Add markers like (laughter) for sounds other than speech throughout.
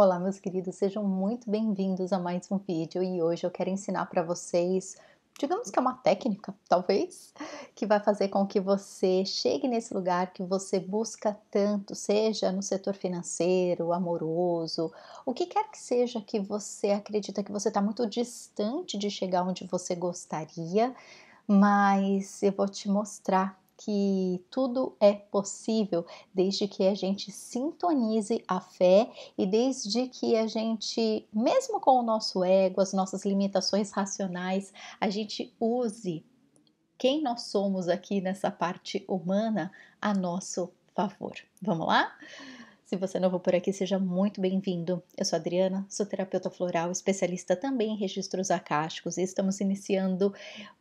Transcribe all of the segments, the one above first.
Olá, meus queridos, sejam muito bem-vindos a mais um vídeo e hoje eu quero ensinar para vocês, digamos que é uma técnica, talvez, que vai fazer com que você chegue nesse lugar que você busca tanto, seja no setor financeiro, amoroso, o que quer que seja que você acredita que você está muito distante de chegar onde você gostaria, mas eu vou te mostrar que tudo é possível desde que a gente sintonize a fé e desde que a gente, mesmo com o nosso ego, as nossas limitações racionais, a gente use quem nós somos aqui nessa parte humana a nosso favor. Vamos lá? Se você é novo por aqui, seja muito bem-vindo. Eu sou Adriana, sou terapeuta floral, especialista também em registros acásticos e estamos iniciando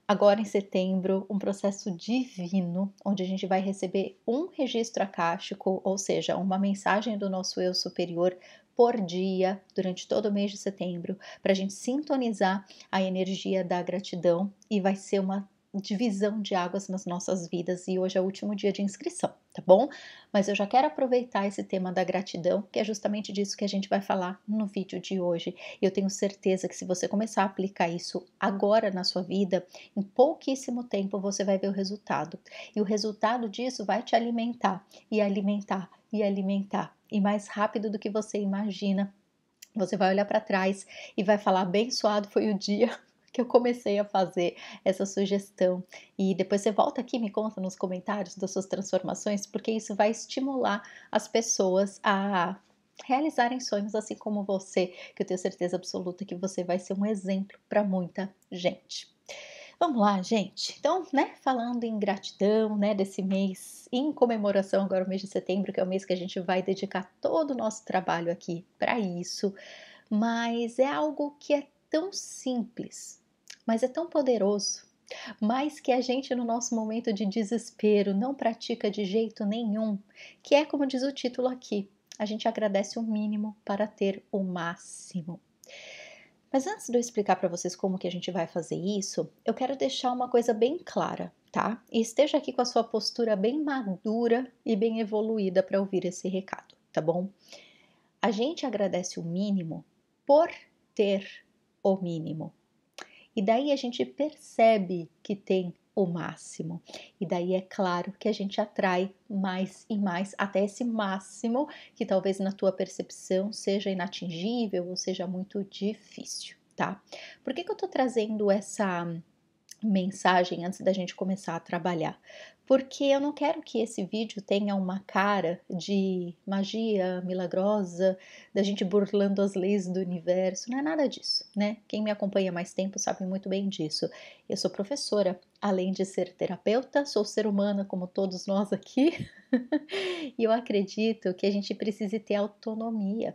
agora em setembro um processo divino, onde a gente vai receber um registro acástico, ou seja, uma mensagem do nosso eu superior por dia durante todo o mês de setembro, para a gente sintonizar a energia da gratidão e vai ser uma divisão de águas nas nossas vidas e hoje é o último dia de inscrição, tá bom? Mas eu já quero aproveitar esse tema da gratidão, que é justamente disso que a gente vai falar no vídeo de hoje. Eu tenho certeza que se você começar a aplicar isso agora na sua vida, em pouquíssimo tempo você vai ver o resultado. E o resultado disso vai te alimentar e alimentar e alimentar e mais rápido do que você imagina. Você vai olhar para trás e vai falar: abençoado foi o dia que eu comecei a fazer essa sugestão. E depois você volta aqui me conta nos comentários das suas transformações, porque isso vai estimular as pessoas a realizarem sonhos assim como você, que eu tenho certeza absoluta que você vai ser um exemplo para muita gente. Vamos lá, gente. Então, né, falando em gratidão, né, desse mês em comemoração agora o mês de setembro, que é o mês que a gente vai dedicar todo o nosso trabalho aqui para isso, mas é algo que é tão simples, mas é tão poderoso, mas que a gente, no nosso momento de desespero, não pratica de jeito nenhum, que é como diz o título aqui: a gente agradece o mínimo para ter o máximo. Mas antes de eu explicar para vocês como que a gente vai fazer isso, eu quero deixar uma coisa bem clara, tá? E esteja aqui com a sua postura bem madura e bem evoluída para ouvir esse recado, tá bom? A gente agradece o mínimo por ter o mínimo. E daí a gente percebe que tem o máximo. E daí é claro que a gente atrai mais e mais até esse máximo que talvez na tua percepção seja inatingível ou seja muito difícil, tá? Por que, que eu tô trazendo essa mensagem antes da gente começar a trabalhar? porque eu não quero que esse vídeo tenha uma cara de magia milagrosa, da gente burlando as leis do universo, não é nada disso, né? Quem me acompanha mais tempo sabe muito bem disso. Eu sou professora, além de ser terapeuta, sou ser humana como todos nós aqui, (laughs) e eu acredito que a gente precise ter autonomia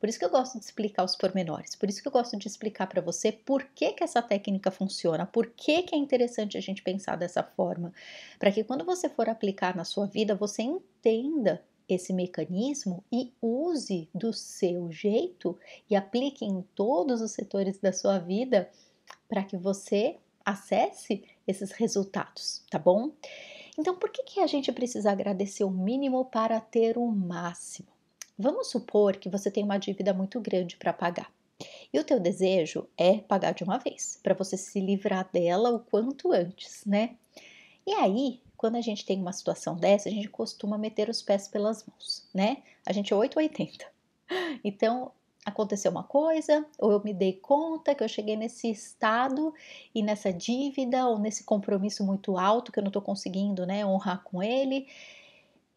por isso que eu gosto de explicar os pormenores, por isso que eu gosto de explicar para você por que, que essa técnica funciona, por que, que é interessante a gente pensar dessa forma, para que quando você for aplicar na sua vida, você entenda esse mecanismo e use do seu jeito e aplique em todos os setores da sua vida para que você acesse esses resultados, tá bom? Então, por que, que a gente precisa agradecer o mínimo para ter o máximo? Vamos supor que você tem uma dívida muito grande para pagar. E o teu desejo é pagar de uma vez, para você se livrar dela o quanto antes, né? E aí, quando a gente tem uma situação dessa, a gente costuma meter os pés pelas mãos, né? A gente é 880. Então, aconteceu uma coisa, ou eu me dei conta que eu cheguei nesse estado e nessa dívida ou nesse compromisso muito alto que eu não estou conseguindo, né, honrar com ele.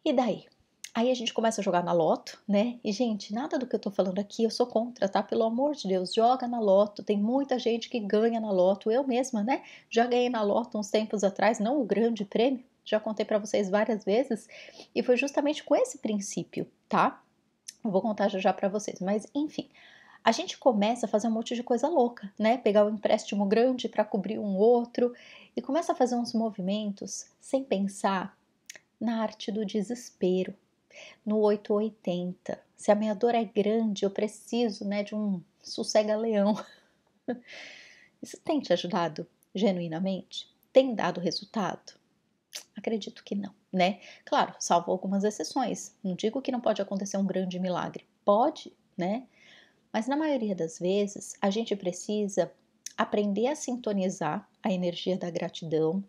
E daí? Aí a gente começa a jogar na loto, né? E, gente, nada do que eu tô falando aqui eu sou contra, tá? Pelo amor de Deus, joga na loto. Tem muita gente que ganha na loto. Eu mesma, né? Já ganhei na loto uns tempos atrás, não o grande prêmio, já contei para vocês várias vezes. E foi justamente com esse princípio, tá? Eu vou contar já já pra vocês, mas enfim a gente começa a fazer um monte de coisa louca, né? Pegar um empréstimo grande para cobrir um outro e começa a fazer uns movimentos sem pensar na arte do desespero, no 880. Se a minha dor é grande, eu preciso né, de um sossega-leão. (laughs) Isso tem te ajudado genuinamente? Tem dado resultado? Acredito que não, né? Claro, salvo algumas exceções. Não digo que não pode acontecer um grande milagre. Pode, né? Mas na maioria das vezes, a gente precisa aprender a sintonizar a energia da gratidão,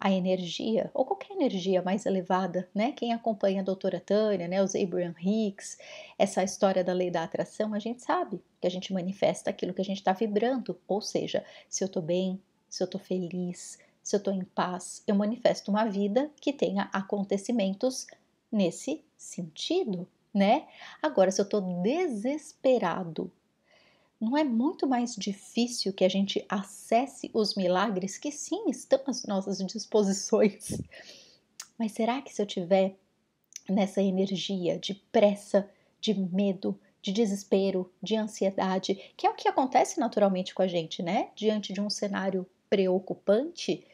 a energia, ou qualquer energia mais elevada, né? Quem acompanha a doutora Tânia, né? Os Abraham Hicks, essa história da lei da atração, a gente sabe que a gente manifesta aquilo que a gente está vibrando, ou seja, se eu tô bem, se eu tô feliz, se eu tô em paz, eu manifesto uma vida que tenha acontecimentos nesse sentido, né? Agora, se eu tô desesperado, não é muito mais difícil que a gente acesse os milagres que sim estão às nossas disposições. Mas será que se eu tiver nessa energia de pressa, de medo, de desespero, de ansiedade, que é o que acontece naturalmente com a gente, né? Diante de um cenário preocupante,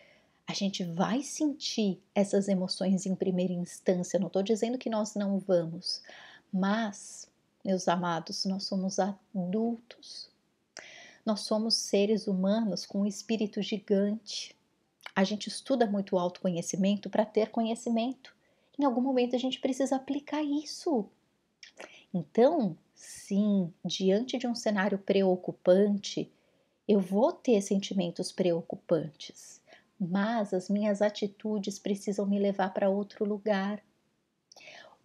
a gente vai sentir essas emoções em primeira instância. Não estou dizendo que nós não vamos, mas meus amados, nós somos adultos. Nós somos seres humanos com um espírito gigante. A gente estuda muito autoconhecimento para ter conhecimento. Em algum momento a gente precisa aplicar isso. Então, sim, diante de um cenário preocupante, eu vou ter sentimentos preocupantes, mas as minhas atitudes precisam me levar para outro lugar.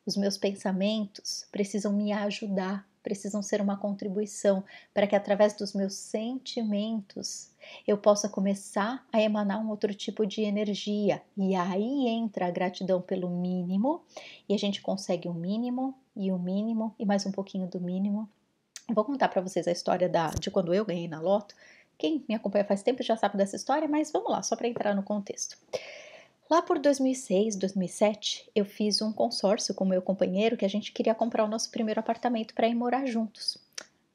Os meus pensamentos precisam me ajudar, precisam ser uma contribuição para que através dos meus sentimentos eu possa começar a emanar um outro tipo de energia. E aí entra a gratidão pelo mínimo, e a gente consegue o um mínimo e o um mínimo e mais um pouquinho do mínimo. vou contar para vocês a história da, de quando eu ganhei na loto. Quem me acompanha faz tempo já sabe dessa história, mas vamos lá, só para entrar no contexto. Lá por 2006, 2007, eu fiz um consórcio com meu companheiro que a gente queria comprar o nosso primeiro apartamento para ir morar juntos.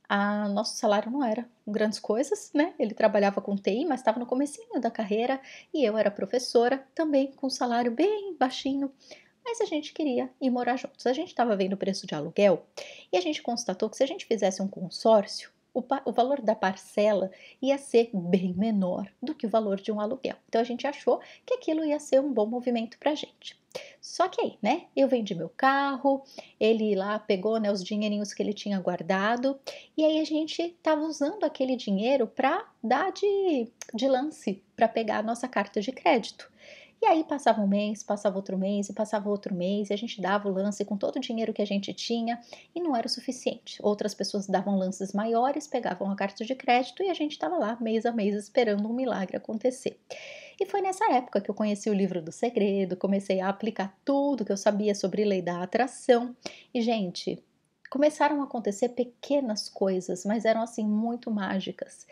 A, nosso salário não era grandes coisas, né? Ele trabalhava com TI, mas estava no comecinho da carreira e eu era professora, também com um salário bem baixinho mas a gente queria ir morar juntos. A gente estava vendo o preço de aluguel e a gente constatou que se a gente fizesse um consórcio, o, o, valor da parcela ia ser bem menor do que o valor de um aluguel. Então a gente achou que aquilo ia ser um bom movimento para a gente. Só que aí, né? Eu vendi meu carro, ele lá pegou né, os dinheirinhos que ele tinha guardado, e aí a gente estava usando aquele dinheiro para dar de, de lance, para pegar a nossa carta de crédito. E aí passava um mês, passava outro mês, e passava outro mês, e a gente dava o lance com todo o dinheiro que a gente tinha, e não era o suficiente. Outras pessoas davam lances maiores, pegavam a carta de crédito, e a gente estava lá mês a mês esperando um milagre acontecer. E foi nessa época que eu conheci o livro do segredo, comecei a aplicar tudo que eu sabia sobre lei da atração. E, gente, começaram a acontecer pequenas coisas, mas eram assim muito mágicas.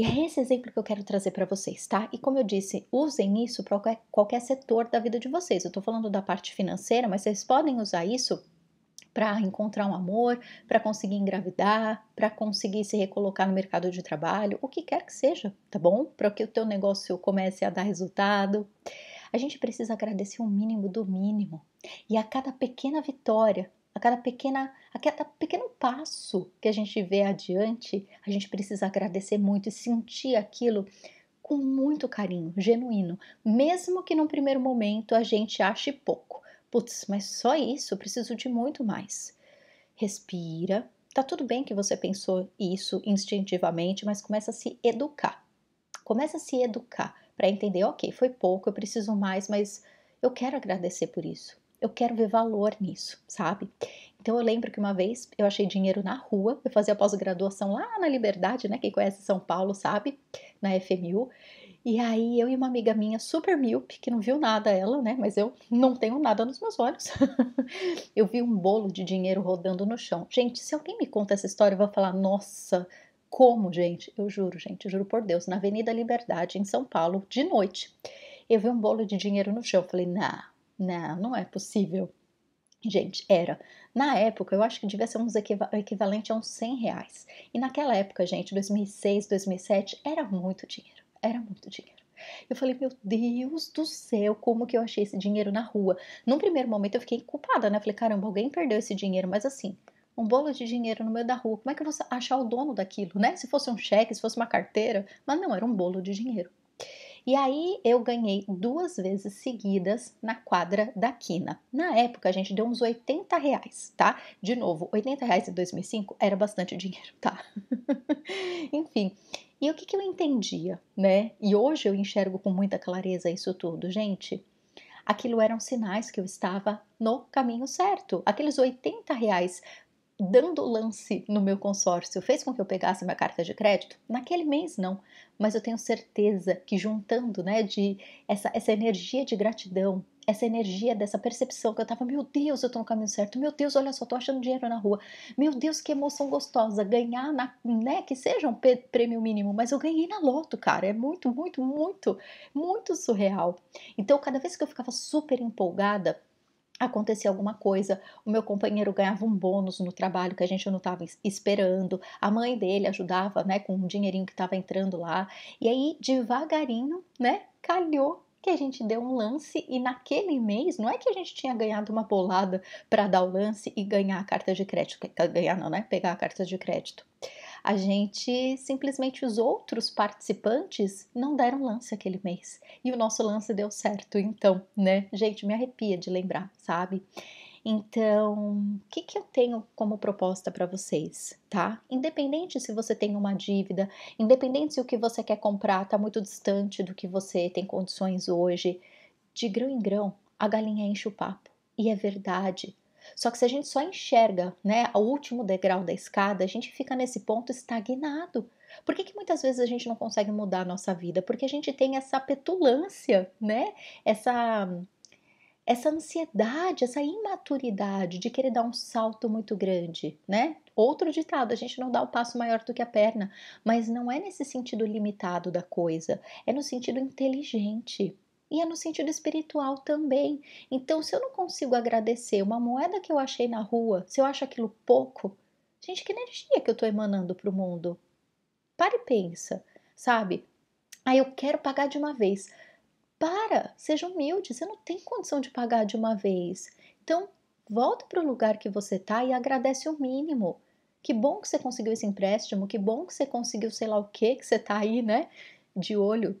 E é esse exemplo que eu quero trazer para vocês, tá? E como eu disse, usem isso para qualquer, qualquer setor da vida de vocês. Eu estou falando da parte financeira, mas vocês podem usar isso para encontrar um amor, para conseguir engravidar, para conseguir se recolocar no mercado de trabalho, o que quer que seja, tá bom? Para que o teu negócio comece a dar resultado. A gente precisa agradecer o um mínimo do mínimo. E a cada pequena vitória a cada pequena, a cada pequeno passo que a gente vê adiante, a gente precisa agradecer muito e sentir aquilo com muito carinho, genuíno, mesmo que num primeiro momento a gente ache pouco. Putz, mas só isso, eu preciso de muito mais. Respira. Tá tudo bem que você pensou isso instintivamente, mas começa a se educar. Começa a se educar para entender, OK, foi pouco, eu preciso mais, mas eu quero agradecer por isso eu quero ver valor nisso, sabe? Então eu lembro que uma vez eu achei dinheiro na rua, eu fazia pós-graduação lá na Liberdade, né? Quem conhece São Paulo sabe, na FMU. E aí eu e uma amiga minha super míope, que não viu nada ela, né? Mas eu não tenho nada nos meus olhos. (laughs) eu vi um bolo de dinheiro rodando no chão. Gente, se alguém me conta essa história, eu vou falar, nossa, como, gente? Eu juro, gente, eu juro por Deus, na Avenida Liberdade, em São Paulo, de noite. Eu vi um bolo de dinheiro no chão. Eu falei, não, nah, não, não é possível. Gente, era. Na época, eu acho que devia ser uns equivalente a uns 100 reais. E naquela época, gente, 2006, 2007, era muito dinheiro. Era muito dinheiro. Eu falei, meu Deus do céu, como que eu achei esse dinheiro na rua? Num primeiro momento eu fiquei culpada, né? falei, caramba, alguém perdeu esse dinheiro, mas assim, um bolo de dinheiro no meio da rua, como é que você achar o dono daquilo, né? Se fosse um cheque, se fosse uma carteira, mas não, era um bolo de dinheiro. E aí eu ganhei duas vezes seguidas na quadra da quina. Na época a gente deu uns 80 reais, tá? De novo, 80 reais em 2005 era bastante dinheiro, tá? (laughs) Enfim. E o que, que eu entendia, né? E hoje eu enxergo com muita clareza isso tudo, gente aquilo eram sinais que eu estava no caminho certo. Aqueles 80 reais dando lance no meu consórcio fez com que eu pegasse minha carta de crédito? Naquele mês não, mas eu tenho certeza que juntando, né, de essa, essa energia de gratidão, essa energia dessa percepção que eu tava, meu Deus, eu tô no caminho certo, meu Deus, olha só, tô achando dinheiro na rua, meu Deus, que emoção gostosa, ganhar, na, né, que seja um prêmio mínimo, mas eu ganhei na loto, cara, é muito, muito, muito, muito surreal. Então, cada vez que eu ficava super empolgada, acontecia alguma coisa, o meu companheiro ganhava um bônus no trabalho que a gente não estava esperando, a mãe dele ajudava, né, com um dinheirinho que estava entrando lá. E aí, devagarinho, né, calhou que a gente deu um lance e naquele mês não é que a gente tinha ganhado uma bolada para dar o lance e ganhar a carta de crédito, ganhar não, né, pegar a carta de crédito. A gente simplesmente os outros participantes não deram lance aquele mês e o nosso lance deu certo, então, né? Gente, me arrepia de lembrar, sabe? Então, o que, que eu tenho como proposta para vocês, tá? Independente se você tem uma dívida, independente se o que você quer comprar está muito distante do que você tem condições hoje, de grão em grão, a galinha enche o papo. E é verdade, só que se a gente só enxerga né, o último degrau da escada, a gente fica nesse ponto estagnado. Por que, que muitas vezes a gente não consegue mudar a nossa vida? Porque a gente tem essa petulância, né? Essa essa ansiedade, essa imaturidade de querer dar um salto muito grande, né? Outro ditado, a gente não dá o um passo maior do que a perna, mas não é nesse sentido limitado da coisa, é no sentido inteligente, e é no sentido espiritual também. Então, se eu não consigo agradecer uma moeda que eu achei na rua, se eu acho aquilo pouco, gente, que energia que eu estou emanando para o mundo? Para e pensa, sabe? Aí eu quero pagar de uma vez. Para, seja humilde, você não tem condição de pagar de uma vez. Então, volta para o lugar que você está e agradece o mínimo. Que bom que você conseguiu esse empréstimo, que bom que você conseguiu sei lá o que que você está aí, né? De olho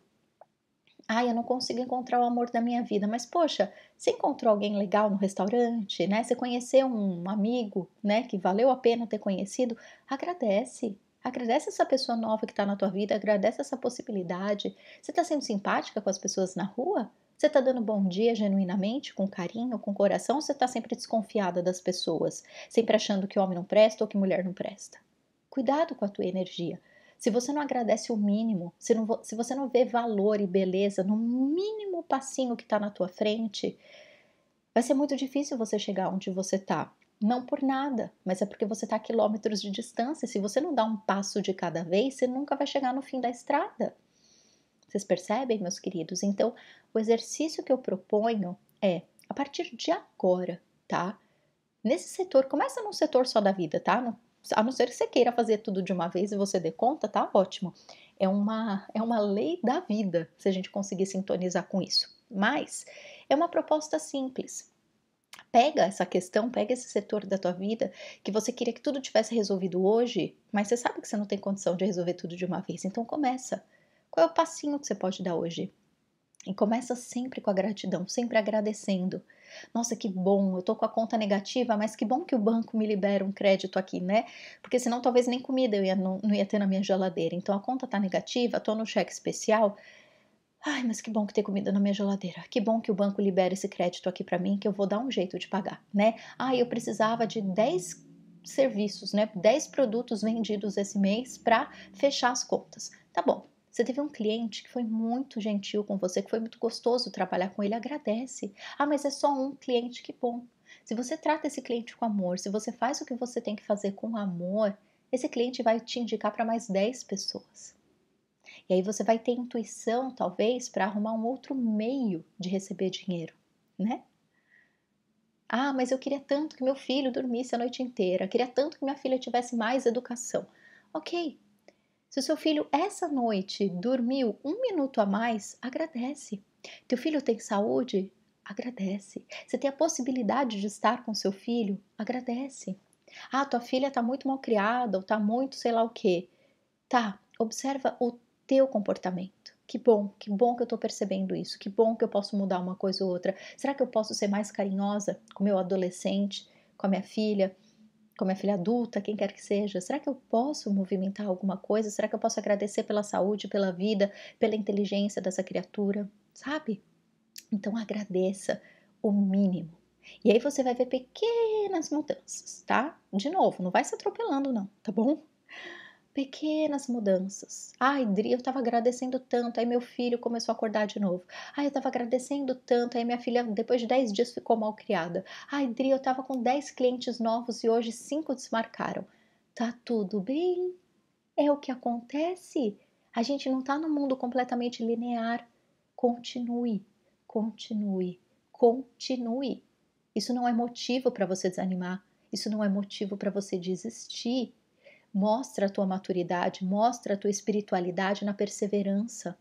Ai, eu não consigo encontrar o amor da minha vida. Mas, poxa, você encontrou alguém legal no restaurante, né? Você conheceu um amigo, né? Que valeu a pena ter conhecido. Agradece. Agradece essa pessoa nova que está na tua vida. Agradece essa possibilidade. Você está sendo simpática com as pessoas na rua? Você está dando bom dia genuinamente, com carinho, com coração? Ou você está sempre desconfiada das pessoas? Sempre achando que homem não presta ou que mulher não presta? Cuidado com a tua energia. Se você não agradece o mínimo, se, não, se você não vê valor e beleza no mínimo passinho que está na tua frente, vai ser muito difícil você chegar onde você está. Não por nada, mas é porque você está a quilômetros de distância. Se você não dá um passo de cada vez, você nunca vai chegar no fim da estrada. Vocês percebem, meus queridos? Então, o exercício que eu proponho é, a partir de agora, tá? Nesse setor, começa num setor só da vida, tá? Não a não ser que você queira fazer tudo de uma vez e você dê conta, tá ótimo. É uma, é uma lei da vida se a gente conseguir sintonizar com isso. Mas é uma proposta simples. Pega essa questão, pega esse setor da tua vida que você queria que tudo tivesse resolvido hoje, mas você sabe que você não tem condição de resolver tudo de uma vez, então começa. Qual é o passinho que você pode dar hoje? E começa sempre com a gratidão, sempre agradecendo. Nossa, que bom, eu tô com a conta negativa, mas que bom que o banco me libera um crédito aqui, né? Porque senão talvez nem comida eu ia, não, não ia ter na minha geladeira. Então a conta tá negativa, tô no cheque especial. Ai, mas que bom que tem comida na minha geladeira. Que bom que o banco libera esse crédito aqui para mim, que eu vou dar um jeito de pagar, né? Ai, eu precisava de 10 serviços, né? 10 produtos vendidos esse mês para fechar as contas. Tá bom, você teve um cliente que foi muito gentil com você, que foi muito gostoso trabalhar com ele, agradece. Ah, mas é só um cliente, que bom. Se você trata esse cliente com amor, se você faz o que você tem que fazer com amor, esse cliente vai te indicar para mais 10 pessoas. E aí você vai ter intuição, talvez, para arrumar um outro meio de receber dinheiro, né? Ah, mas eu queria tanto que meu filho dormisse a noite inteira, queria tanto que minha filha tivesse mais educação. Ok, se o seu filho essa noite dormiu um minuto a mais, agradece. Teu filho tem saúde? Agradece. Você tem a possibilidade de estar com seu filho? Agradece. Ah, tua filha está muito mal criada ou está muito sei lá o quê. Tá, observa o teu comportamento. Que bom, que bom que eu estou percebendo isso. Que bom que eu posso mudar uma coisa ou outra. Será que eu posso ser mais carinhosa com meu adolescente, com a minha filha? como é filha adulta, quem quer que seja, será que eu posso movimentar alguma coisa? Será que eu posso agradecer pela saúde, pela vida, pela inteligência dessa criatura? Sabe? Então agradeça o mínimo. E aí você vai ver pequenas mudanças, tá? De novo, não vai se atropelando não, tá bom? pequenas mudanças. Ai, Dri, eu estava agradecendo tanto, aí meu filho começou a acordar de novo. Ai, eu estava agradecendo tanto, aí minha filha, depois de 10 dias, ficou mal criada. Ai, Dri, eu estava com 10 clientes novos e hoje 5 desmarcaram. Tá tudo bem? É o que acontece. A gente não está num mundo completamente linear. Continue, continue, continue. Isso não é motivo para você desanimar. Isso não é motivo para você desistir. Mostra a tua maturidade, mostra a tua espiritualidade na perseverança,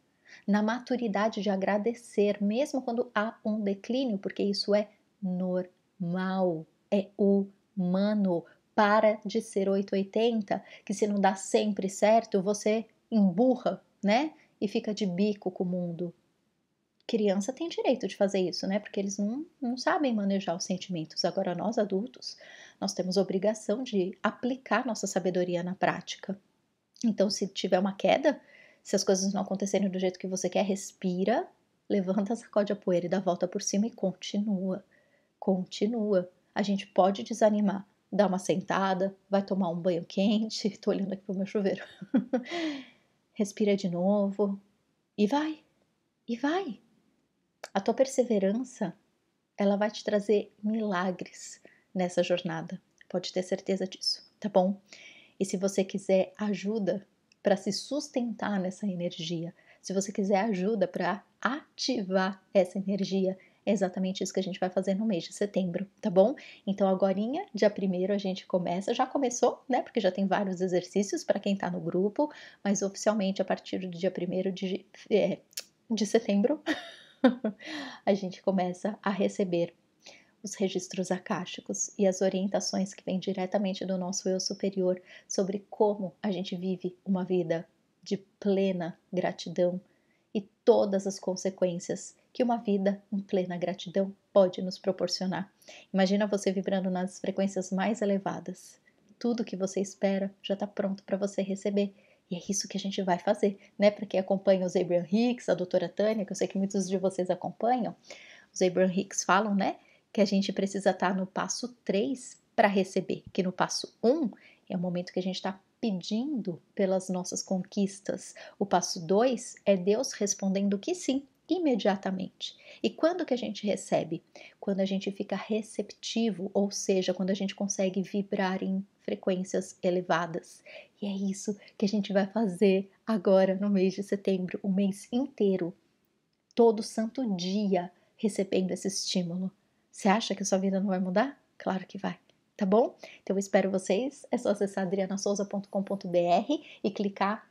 na maturidade de agradecer, mesmo quando há um declínio, porque isso é normal, é humano. Para de ser 880, que se não dá sempre certo, você emburra, né? E fica de bico com o mundo criança tem direito de fazer isso, né? Porque eles não, não sabem manejar os sentimentos. Agora, nós adultos, nós temos a obrigação de aplicar nossa sabedoria na prática. Então, se tiver uma queda, se as coisas não acontecerem do jeito que você quer, respira, levanta, sacode a poeira e dá a volta por cima e continua. Continua. A gente pode desanimar, dá uma sentada, vai tomar um banho quente. (laughs) Tô olhando aqui pro meu chuveiro. (laughs) Respira de novo e vai. E vai. A tua perseverança, ela vai te trazer milagres nessa jornada. Pode ter certeza disso, tá bom? E se você quiser ajuda para se sustentar nessa energia, se você quiser ajuda para ativar essa energia, é exatamente isso que a gente vai fazer no mês de setembro, tá bom? Então, agora, dia primeiro a gente começa. Já começou, né? Porque já tem vários exercícios para quem tá no grupo, mas oficialmente a partir do dia primeiro de, é, de setembro. (laughs) a gente começa a receber os registros akáshicos e as orientações que vêm diretamente do nosso eu superior sobre como a gente vive uma vida de plena gratidão e todas as consequências que uma vida em plena gratidão pode nos proporcionar. Imagina você vibrando nas frequências mais elevadas. Tudo que você espera já está pronto para você receber. E é isso que a gente vai fazer, né? Para quem acompanha os Abraham Hicks, a doutora Tânia, que eu sei que muitos de vocês acompanham, os Abraham Hicks falam, né? que a gente precisa estar tá no passo 3 para receber, que no passo 1 é o momento que a gente está pedindo pelas nossas conquistas. O passo 2 é Deus respondendo que sim, imediatamente. E quando que a gente recebe? Quando a gente fica receptivo, ou seja, quando a gente consegue vibrar em frequências elevadas. E é isso que a gente vai fazer agora no mês de setembro, o mês inteiro, todo santo dia, recebendo esse estímulo. Você acha que a sua vida não vai mudar? Claro que vai, tá bom? Então eu espero vocês. É só acessar adrianasouza.com.br e clicar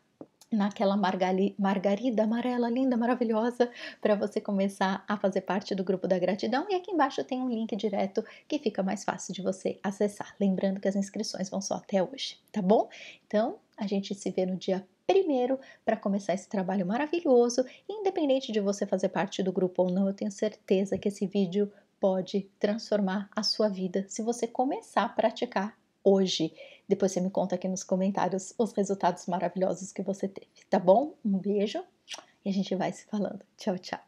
naquela margali, margarida amarela linda, maravilhosa, para você começar a fazer parte do grupo da gratidão. E aqui embaixo tem um link direto que fica mais fácil de você acessar. Lembrando que as inscrições vão só até hoje, tá bom? Então, a gente se vê no dia primeiro para começar esse trabalho maravilhoso. Independente de você fazer parte do grupo ou não, eu tenho certeza que esse vídeo pode transformar a sua vida se você começar a praticar hoje. Depois você me conta aqui nos comentários os resultados maravilhosos que você teve, tá bom? Um beijo e a gente vai se falando. Tchau, tchau.